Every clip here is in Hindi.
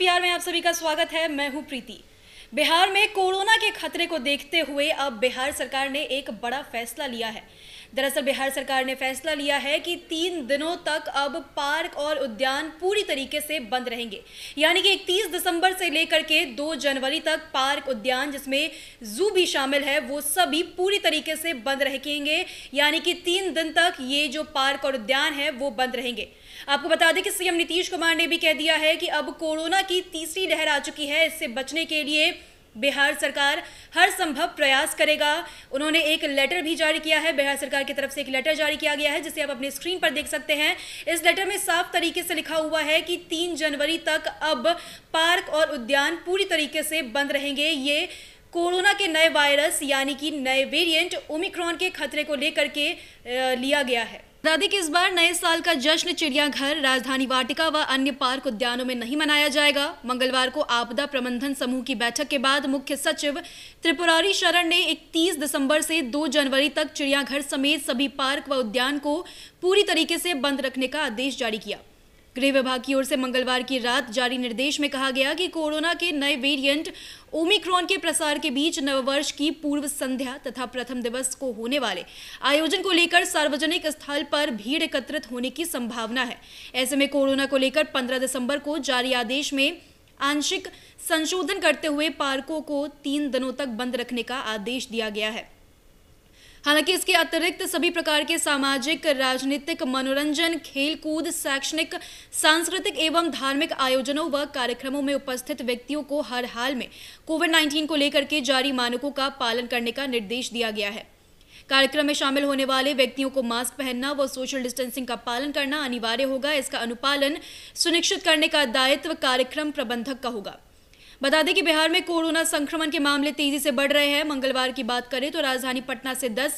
पीआर में आप सभी का स्वागत है मैं हूं प्रीति बिहार में कोरोना के खतरे को देखते हुए अब बिहार सरकार ने एक बड़ा फैसला लिया है दरअसल बिहार सरकार ने फैसला लिया है कि तीन दिनों तक अब पार्क और उद्यान पूरी तरीके से बंद रहेंगे यानी कि 31 दिसंबर से लेकर के 2 जनवरी तक पार्क उद्यान जिसमें जू भी शामिल है वो सभी पूरी तरीके से बंद रहेंगे यानी कि तीन दिन तक ये जो पार्क और उद्यान है वो बंद रहेंगे आपको बता दें कि सीएम नीतीश कुमार ने भी कह दिया है कि अब कोरोना की तीसरी लहर आ चुकी है इससे बचने के लिए बिहार सरकार हर संभव प्रयास करेगा उन्होंने एक लेटर भी जारी किया है बिहार सरकार की तरफ से एक लेटर जारी किया गया है जिसे आप अपने स्क्रीन पर देख सकते हैं इस लेटर में साफ तरीके से लिखा हुआ है कि तीन जनवरी तक अब पार्क और उद्यान पूरी तरीके से बंद रहेंगे ये कोरोना के नए वायरस यानी कि नए वेरिएंट ओमिक्रॉन के खतरे को लेकर के लिया गया है दादी कि इस बार नए साल का जश्न चिड़ियाघर राजधानी वाटिका व वा अन्य पार्क उद्यानों में नहीं मनाया जाएगा मंगलवार को आपदा प्रबंधन समूह की बैठक के बाद मुख्य सचिव त्रिपुरारी शरण ने 31 दिसंबर से 2 जनवरी तक चिड़ियाघर समेत सभी पार्क व उद्यान को पूरी तरीके से बंद रखने का आदेश जारी किया गृह विभाग की ओर से मंगलवार की रात जारी निर्देश में कहा गया कि कोरोना के नए वेरिएंट ओमिक्रॉन के प्रसार के बीच नववर्ष की पूर्व संध्या तथा प्रथम दिवस को होने वाले आयोजन को लेकर सार्वजनिक स्थल पर भीड़ एकत्रित होने की संभावना है ऐसे में कोरोना को लेकर 15 दिसंबर को जारी आदेश में आंशिक संशोधन करते हुए पार्कों को तीन दिनों तक बंद रखने का आदेश दिया गया है हालांकि इसके अतिरिक्त सभी प्रकार के सामाजिक राजनीतिक मनोरंजन खेलकूद शैक्षणिक सांस्कृतिक एवं धार्मिक आयोजनों व कार्यक्रमों में उपस्थित व्यक्तियों को हर हाल में कोविड नाइन्टीन को लेकर के जारी मानकों का पालन करने का निर्देश दिया गया है कार्यक्रम में शामिल होने वाले व्यक्तियों को मास्क पहनना व सोशल डिस्टेंसिंग का पालन करना अनिवार्य होगा इसका अनुपालन सुनिश्चित करने का दायित्व कार्यक्रम प्रबंधक का होगा बता दें कि बिहार में कोरोना संक्रमण के मामले तेजी से बढ़ रहे हैं मंगलवार की बात करें तो राजधानी पटना से 10,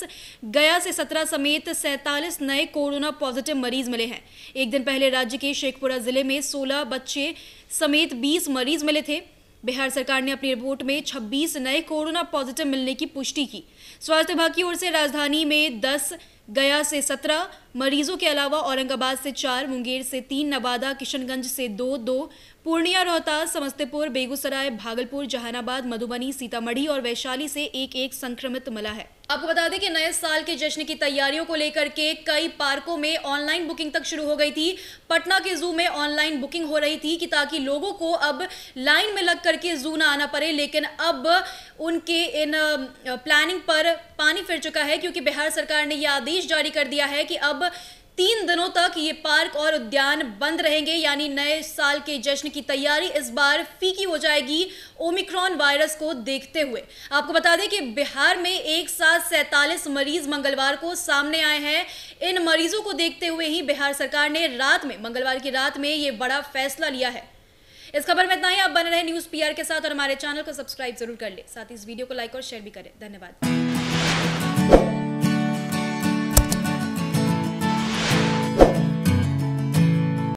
गया से 17 समेत सैंतालीस नए कोरोना पॉजिटिव मरीज मिले हैं एक दिन पहले राज्य के शेखपुरा जिले में 16 बच्चे समेत 20 मरीज मिले थे बिहार सरकार ने अपनी रिपोर्ट में 26 नए कोरोना पॉजिटिव मिलने की पुष्टि की स्वास्थ्य विभाग की ओर से राजधानी में दस गया से सत्रह मरीजों के अलावा औरंगाबाद से चार मुंगेर से तीन नवादा किशनगंज से दो दो पूर्णिया रोहतास समस्तीपुर बेगूसराय भागलपुर जहानाबाद मधुबनी सीतामढ़ी और वैशाली से एक एक संक्रमित मिला है आपको बता दें कि नए साल के जश्न की तैयारियों को लेकर के कई पार्कों में ऑनलाइन बुकिंग तक शुरू हो गई थी पटना के जू में ऑनलाइन बुकिंग हो रही थी कि ताकि लोगों को अब लाइन में लग करके जू ना आना पड़े लेकिन अब उनके इन प्लानिंग पर पानी फिर चुका है क्योंकि बिहार सरकार ने यह आदेश आदेश जारी कर दिया है कि अब तीन दिनों तक ये पार्क और उद्यान बंद रहेंगे यानी नए साल के जश्न की तैयारी इस बार फीकी हो जाएगी ओमिक्रॉन वायरस को देखते हुए आपको बता दें कि बिहार में एक साथ सैतालीस मरीज मंगलवार को सामने आए हैं इन मरीजों को देखते हुए ही बिहार सरकार ने रात में मंगलवार की रात में ये बड़ा फैसला लिया है इस खबर में इतना ही आप बन रहे न्यूज पीआर के साथ और हमारे चैनल को सब्सक्राइब जरूर कर ले साथ ही इस वीडियो को लाइक और शेयर भी करें धन्यवाद